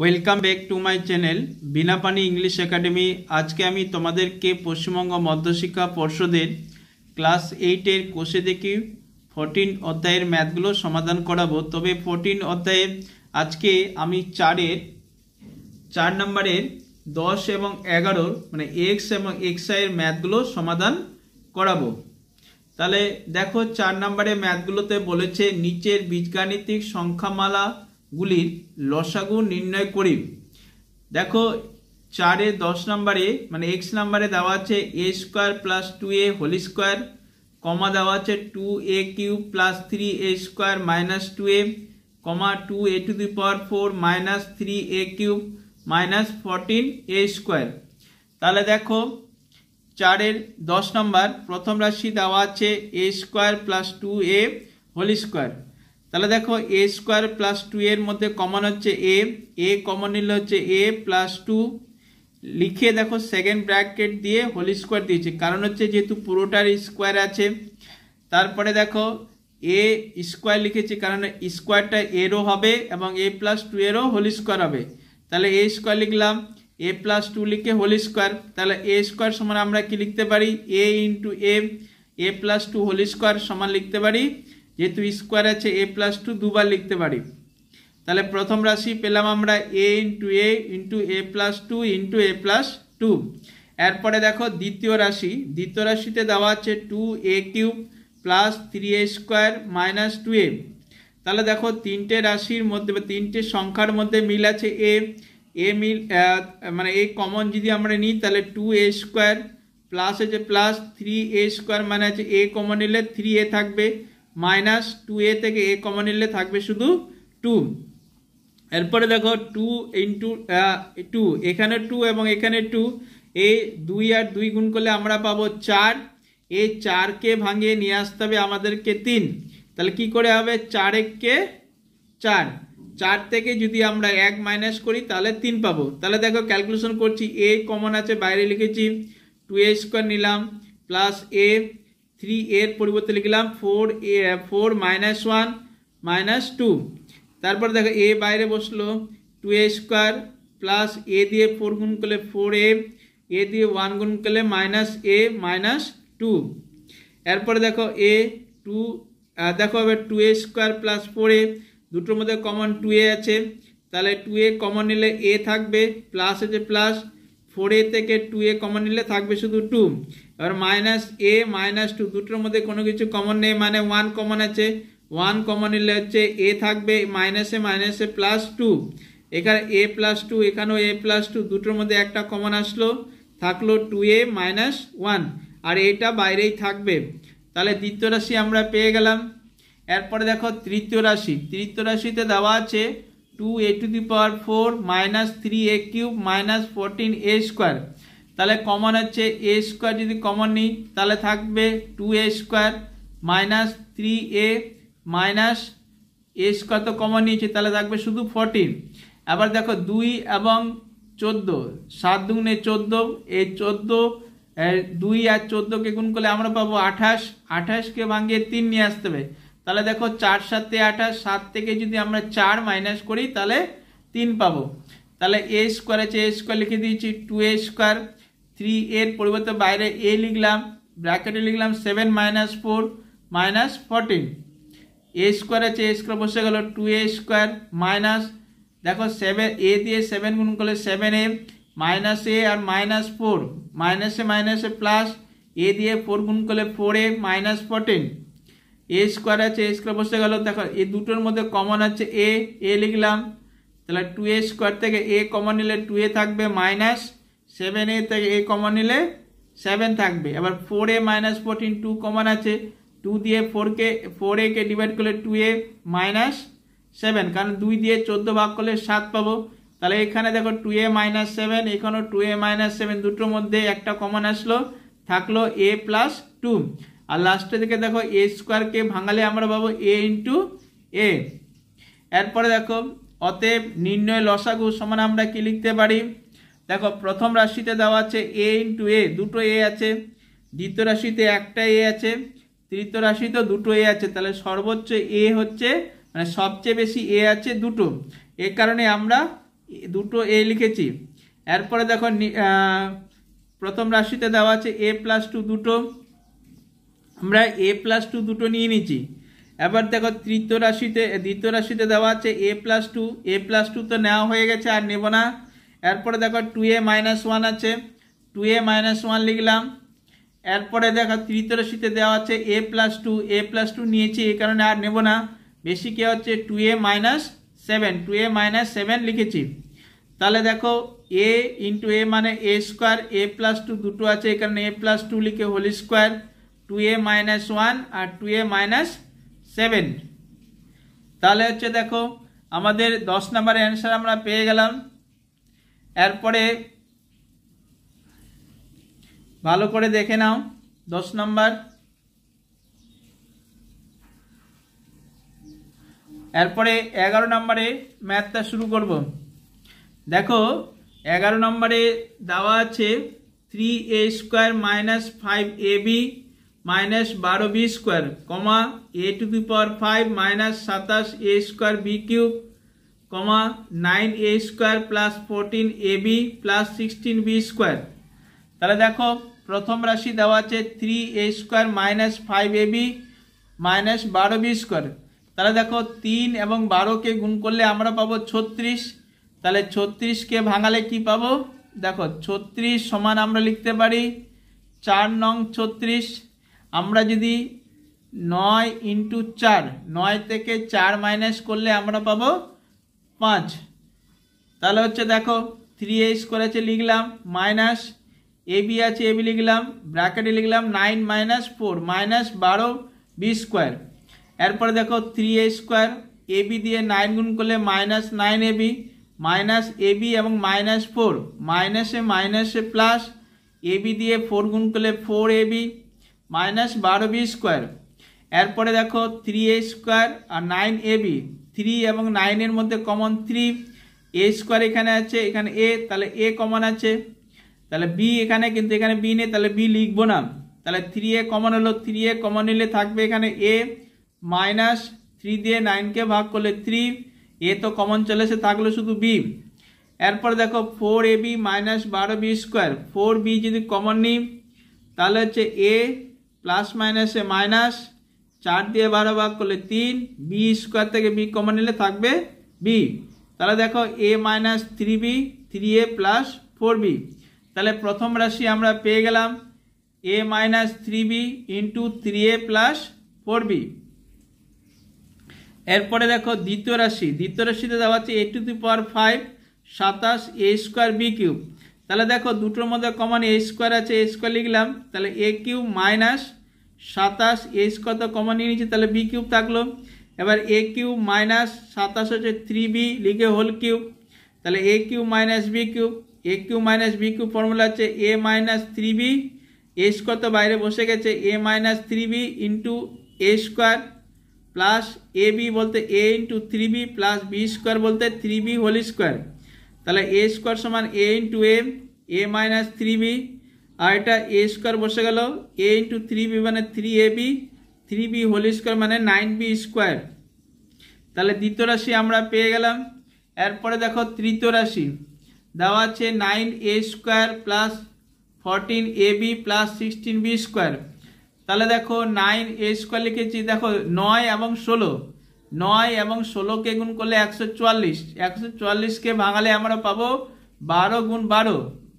welcome back to my channel Binapani English academy আজকে আমি তোমাদেরকে পশ্চিমবঙ্গ মধ্যশিক্ষা পর্ষদের ক্লাস এইটের কোষে দেখি ফোরটিন অধ্যায়ের ম্যাথগুলো সমাধান করাবো তবে ফোরটিন অধ্যায়ে আজকে আমি চারের চার নম্বরের দশ এবং এগারোর মানে এক্স এবং এক্সআইয়ের ম্যাথগুলো সমাধান করাবো তাহলে দেখো চার নম্বরের ম্যাথগুলোতে বলেছে নিচের বীজগাণিতিক সংখ্যামালা গুলির লসাগু নির্ণয় করি দেখো চারে দশ নম্বরে মানে এক্স নাম্বারে দেওয়া আছে a square plus two a whole square comma দেওয়া আছে two a cube plus three a square minus two a comma two a to the power four minus three a cube minus fourteen a square তাহলে দেখো চারের দশ নম্বর প্রথম রাশি দেওয়া আছে a square plus two a whole square তাহলে দেখো এ স্কোয়ার প্লাস টু এর মধ্যে কমন হচ্ছে এ এ কমন নিলে হচ্ছে এ প্লাস টু লিখে দেখো সেকেন্ড ব্র্যাকেট দিয়ে হোল স্কোয়ার দিয়েছে কারণ হচ্ছে যেহেতু পুরোটার স্কোয়ার আছে তারপরে দেখো এ স্কোয়ার লিখেছে কারণ স্কোয়ারটা এরও হবে এবং এ প্লাস টু এরও হোল স্কোয়ার হবে তাহলে এ স্কোয়ার লিখলাম এ প্লাস টু লিখে হোল স্কোয়ার তাহলে এ স্কোয়ার সমান আমরা কি লিখতে পারি a into a a plus two whole square সমান লিখতে পারি যেহেতু স্কোয়ার আছে এ প্লাস টু দুবার লিখতে পারি তাহলে প্রথম রাশি পেলাম আমরা a into a into a plus two into a plus two এরপরে দেখো দ্বিতীয় রাশি দ্বিতীয় রাশিতে দেওয়া আছে two a cube plus three a square minus two a তাহলে দেখো তিনটে রাশির মধ্যে বা তিনটে সংখ্যার মধ্যে মিল আছে এ এ মিল মানে এ কমন যদি আমরা নিই তাহলে টু এ স্কোয়ার প্লাস হচ্ছে প্লাস থ্রি এ স্কোয়ার মানে আছে এ কমন নিলে থ্রি এ থাকবে মাইনাস টু এ থেকে এ কমন নিলে থাকবে শুধু টু এরপরে দেখো টু ইন্টু টু এখানে টু এবং এখানে টু এ দুই আর দুই গুণ করলে আমরা পাবো চার এ চারকে ভাঙিয়ে নিয়ে আসতে হবে আমাদেরকে তিন তাহলে কি করে হবে চার এককে চার চার থেকে যদি আমরা এক মাইনাস করি তাহলে তিন পাবো তাহলে দেখো ক্যালকুলেশন করছি এ কমন আছে বাইরে লিখেছি টু এ স্কোয়ার নিলাম প্লাস এ থ্রি এর পরিবর্তে লিখলাম four a four minus one minus two তারপর দেখো এ বাইরে বসলো two a square plus a দিয়ে ফোর গুণ করলে ফোর এ এ দিয়ে ওয়ান গুণ করলে মাইনাস এ মাইনাস টু এরপরে দেখো এ টু দেখো এবার two a square plus four a দুটোর মধ্যে কমন টু এ আছে তাহলে টু এ কমন নিলে এ থাকবে প্লাস আছে প্লাস ফোর এ থেকে টু এ কমন নিলে থাকবে শুধু টু এবার মাইনাস এ মাইনাস টু দুটোর মধ্যে কোনো কিছু কমন নেই মানে ওয়ান কমন আছে ওয়ান কমন নিলে হচ্ছে এ থাকবে মাইনাসে মাইনাসে প্লাস টু এখানে এ প্লাস টু এখানেও এ প্লাস টু দুটোর মধ্যে একটা কমন আসলো থাকলো টু এ মাইনাস ওয়ান আর এটা বাইরেই থাকবে তাহলে দ্বিতীয় রাশি আমরা পেয়ে গেলাম এরপরে দেখো তৃতীয় রাশি তৃতীয় রাশিতে দেওয়া আছে two a to the power four minus three a cube minus fourteen a square তাহলে কমন হচ্ছে এ স্কোয়ার যদি কমন নিই তাহলে থাকবে two a square minus three a minus a square তো কমন নিয়েছে তাহলে থাকবে শুধু ফোরটিন আবার দেখো দুই এবং চোদ্দো সাত দুগুণে চোদ্দো এই চোদ্দো দুই আর চোদ্দোকে গুণ করলে আমরা পাবো আঠাশ আঠাশকে ভাঙিয়ে তিন নিয়ে আসতে হবে তাহলে দেখো চার সাতে আঠাশ সাত থেকে যদি আমরা চার মাইনাস করি তাহলে তিন পাবো তাহলে এ স্কোয়ার আছে এ স্কোয়ার লিখে দিয়েছি টু এ স্কোয়ার থ্রি এর পরিবর্তে বাইরে এ লিখলাম ব্র্যাকেটে লিখলাম seven minus four minus fourteen a square আছে এ স্কোয়ার বসে গেল টু এ স্কোয়ার মাইনাস দেখো সেভেন এ দিয়ে সেভেন গুণ করলে সেভেন এ মাইনাস এ আর মাইনাস ফোর মাইনাসে মাইনাসে প্লাস এ দিয়ে ফোর গুণ করলে four a minus fourteen a square আছে এ স্কোয়ার বসে গেল দেখো এ দুটোর মধ্যে কমন আছে এ এ লিখলাম তাহলে টু এ স্কোয়ার থেকে এ কমন নিলে টু এ থাকবে মাইনাস সেভেন এ থেকে এ কমন নিলে সেভেন থাকবে এবার four a minus fourteen two common আছে টু দিয়ে ফোর কে ফোর কে ডিভাইড করলে টু এ মাইনাস সেভেন কারণ দুই দিয়ে চোদ্দ ভাগ করলে সাত পাবো তাহলে এখানে দেখো টু এ মাইনাস সেভেন এখানেও টু এ মাইনাস সেভেন দুটোর মধ্যে একটা কমন আসলো থাকলো এ প্লাস টু আর লাস্টের দিকে দেখো এ স্কোয়ারকে ভাঙালে আমরা পাবো এ ইন্টু এ এরপরে দেখো অতএব নির্ণয় লসাগু সমান আমরা কি লিখতে পারি দেখো প্রথম রাশিতে দেওয়া আছে এ ইন্টু এ দুটো এ আছে দ্বিতীয় রাশিতে একটা এ আছে তৃতীয় রাশিতে দুটো এ আছে তাহলে সর্বোচ্চ এ হচ্ছে মানে সবচেয়ে বেশি এ আছে দুটো এ কারণে আমরা দুটো এ লিখেছি এরপরে দেখো প্রথম রাশিতে দেওয়া আছে এ প্লাস টু দুটো আমরা এ প্লাস টু দুটো নিয়ে নিচ্ছি এবার দেখো তৃতীয় রাশিতে দ্বিতীয় রাশিতে দেওয়া আছে a plus two a plus two তো নেওয়া হয়ে গেছে আর নেব না এরপরে দেখো টু এ মাইনাস ওয়ান আছে টু এ মাইনাস ওয়ান লিখলাম এরপরে দেখো তৃতীয় রাশিতে দেওয়া আছে a plus two a plus two নিয়েছি এই কারণে আর নেব না বেশি কে হচ্ছে two a minus seven two a minus seven লিখেছি তাহলে দেখো এ ইন্টু এ মানে a square a plus two দুটো আছে এই কারণে এ প্লাস টু লিখে whole square two a minus one আর টু এ মাইনাস সেভেন তাহলে হচ্ছে দেখো আমাদের দশ নম্বরের অ্যান্সার আমরা পেয়ে গেলাম এরপরে ভালো করে দেখে নাও দশ নম্বর এরপরে এগারো নম্বরে ম্যাথটা শুরু করব দেখো এগারো নম্বরে দেওয়া আছে three a square minus five a b minus বারো b square comma a to the power five minus সাতাশ a square b cube comma nine a square plus fourteen a b plus sixteen b square তাহলে দেখো প্রথম রাশি দেওয়া আছে three a square minus five a b minus বারো b square তাহলে দেখো তিন এবং বারোকে গুণ করলে আমরা পাবো ছত্রিশ তাহলে ছত্রিশকে ভাঙালে কি পাবো দেখো ছত্রিশ সমান আমরা লিখতে পারি চার নং ছত্রিশ আমরা যদি নয় ইন্টু চার নয় থেকে চার মাইনাস করলে আমরা পাবো পাঁচ তাহলে হচ্ছে দেখো থ্রি এ স্কোয়ার লিখলাম মাইনাস এ বি আছে এ বি লিখলাম ব্র্যাকেটে লিখলাম নাইন মাইনাস ফোর মাইনাস বারো বি স্কোয়ার এরপরে দেখো three a square a b দিয়ে নাইন গুণ করলে minus nine a b minus a b এবং মাইনাস ফোর মাইনাসে মাইনাসে প্লাস এ বি দিয়ে ফোর গুণ করলে ফোর এ বি মাইনাস বারো বি স্কোয়ার এরপরে দেখো থ্রি এ স্কোয়ার আর নাইন এ বি থ্রি এবং নাইনের মধ্যে কমন থ্রি এ স্কোয়ার এখানে আছে এখানে এ তাহলে এ কমন আছে তাহলে বি এখানে কিন্তু এখানে বি নেই তাহলে বি লিখবো না তাহলে থ্রি এ কমন হলো থ্রি এ কমন নিলে থাকবে এখানে এ মাইনাস থ্রি দিয়ে নাইনকে ভাগ করলে থ্রি এ তো কমন চলে এসে থাকলো শুধু বি এরপর দেখো ফোর এ বি মাইনাস বারো বি স্কোয়ার ফোর বি যদি কমন নিই তাহলে হচ্ছে এ প্লাস মাইনাসে মাইনাস চার দিয়ে বারো ভাগ করলে তিন বি স্কোয়ার থেকে বি কমন নিলে থাকবে বি তাহলে দেখো a minus three b three a plus four b তাহলে প্রথম রাশি আমরা পেয়ে গেলাম a minus three b into three a plus four b এরপরে দেখো দ্বিতীয় রাশি দ্বিতীয় রাশিতে দেওয়া আছে এ টু দি পাওয়ার ফাইভ সাতাশ এ স্কোয়ার বি কিউব তাহলে দেখো দুটোর মধ্যে কমন এ স্কোয়ার আছে এ স্কোয়ার লিখলাম তাহলে এ কিউব মাইনাস সাতাশ এইচ কত কমন নিয়ে নিচ্ছে তাহলে বি কিউব থাকলো এবার এ কিউব মাইনাস সাতাশ হচ্ছে থ্রি বি লিখে হোল কিউব তাহলে a cube minus b cube a cube minus b cube formula হচ্ছে a minus three b a কত বাইরে বসে গেছে a minus three b into a square plus a b বলতে a into three b plus b square বলতে three b whole square তাহলে a square সমান a into a a minus three b আর এটা এ স্কোয়ার বসে গেল a into three b মানে three a b three b whole square মানে nine b square তাহলে দ্বিতীয় রাশি আমরা পেয়ে গেলাম এরপরে দেখো তৃতীয় রাশি দেওয়া আছে nine a square plus fourteen a b plus sixteen b square তাহলে দেখো নাইন এ স্কোয়ার লিখেছি দেখো নয় এবং ষোলো নয় এবং ষোলোকে গুণ করলে একশো চুয়াল্লিশ একশো চুয়াল্লিশকে ভাঙালে আমরা পাবো বারো গুণ বারো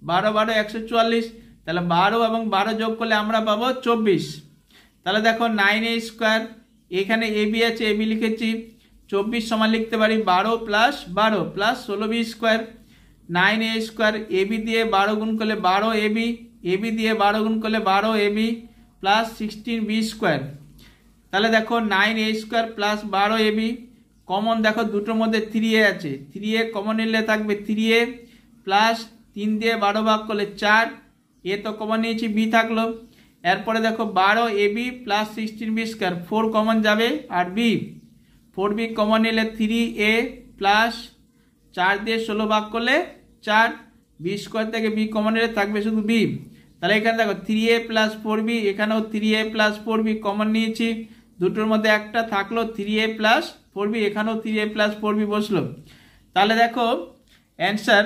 বারো বারো একশো চুয়াল্লিশ তাহলে বারো এবং বারো যোগ করলে আমরা পাবো চব্বিশ তাহলে দেখো নাইন এ স্কোয়ার এখানে এ বি আছে এ বি লিখেছি চব্বিশ সমান লিখতে পারি বারো প্লাস বারো প্লাস ষোলো b square nine a square a b দিয়ে বারো গুণ করলে বারো এ বি এ বি দিয়ে বারো গুণ করলে বারো a b plus sixteen b square তাহলে দেখো নাইন এ স্কোয়ার প্লাস বারো এ বি কমন দেখো দুটোর মধ্যে থ্রি এ আছে থ্রি এ কমন নিলে থাকবে থ্রি এ প্লাস তিন দিয়ে বারো ভাগ করলে চার এ তো কমন নিয়েছি বি থাকলো এরপরে দেখো বারো a b plus sixteen b square four common যাবে আর বি ফোর বি কমন নিলে থ্রি এ প্লাস চার দিয়ে ষোলো ভাগ করলে চার বি স্কোয়ার থেকে বি কমন নিলে থাকবে শুধু বি তাহলে এখানে দেখো three a plus four b এখানেও three a plus four b common নিয়েছি দুটোর মধ্যে একটা থাকলো three a plus four b এখানেও three a plus four b বসলো তাহলে দেখো অ্যান্সার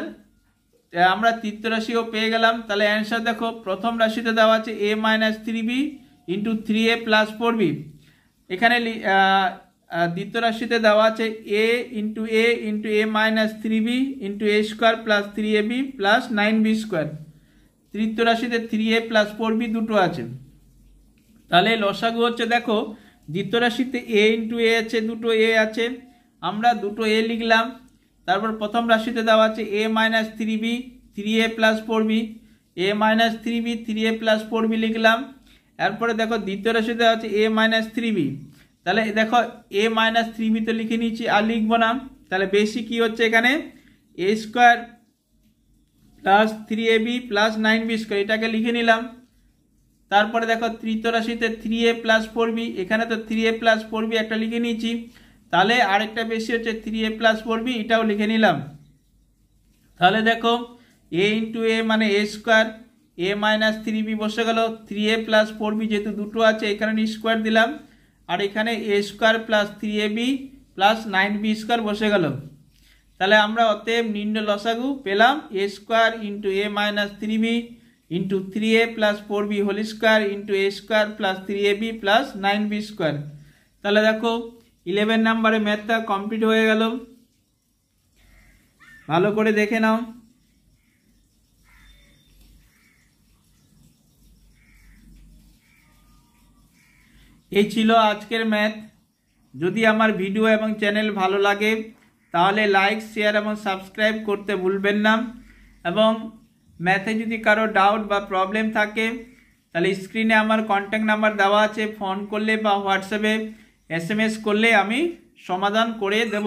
আমরা তৃতীয় রাশিও পেয়ে গেলাম তাহলে অ্যান্সার দেখো প্রথম রাশিতে দেওয়া আছে a minus three b into three a plus four b এখানে দ্বিতীয় রাশিতে দেওয়া আছে a into a into a minus three b into a square plus three a b plus nine b square তৃতীয় রাশিতে three a plus four b দুটো আছে তাহলে লসাগু হচ্ছে দেখো দ্বিতীয় রাশিতে এ ইন্টু এ আছে দুটো এ আছে আমরা দুটো এ লিখলাম তারপর প্রথম রাশিতে দেওয়া আছে a minus three b three a plus four b a minus three b three a plus four b লিখলাম এরপরে দেখো দ্বিতীয় রাশিতে দেওয়া আছে এ মাইনাস থ্রি বি তাহলে দেখো এ মাইনাস থ্রি বি তো লিখে নিয়েছি আর লিখবো না তাহলে বেশি কি হচ্ছে এখানে a square plus three a b plus nine b square এটাকে লিখে নিলাম তারপরে দেখো তৃতীয় রাশিতে three a plus four b এখানে তো three a plus four b একটা লিখে নিয়েছি তাহলে আরেকটা বেশি হচ্ছে three a plus four b এটাও লিখে নিলাম তাহলে দেখো এ ইন্টু এ মানে a square a minus three b বসে গেল three a plus four b যেহেতু দুটো আছে এখানে স্কোয়ার দিলাম আর এখানে a square plus three a b plus nine b square বসে গেল তাহলে আমরা অতএব নিম্ন লসাগু পেলাম a square into a minus three b into three a plus four b whole square into a square plus three a b plus nine b square তাহলে দেখো ইলেভেন নাম্বারে ম্যাথটা কমপ্লিট হয়ে গেল ভালো করে দেখে নাও এই ছিল আজকের ম্যাথ যদি আমার ভিডিও এবং চ্যানেল ভালো লাগে তাহলে লাইক শেয়ার এবং সাবস্ক্রাইব করতে ভুলবেন না এবং ম্যাথে যদি কারো ডাউট বা প্রবলেম থাকে তাহলে স্ক্রিনে আমার কন্ট্যাক্ট নাম্বার দেওয়া আছে ফোন করলে বা হোয়াটসঅ্যাপে এস এম এস করলে আমি সমাধান করে দেব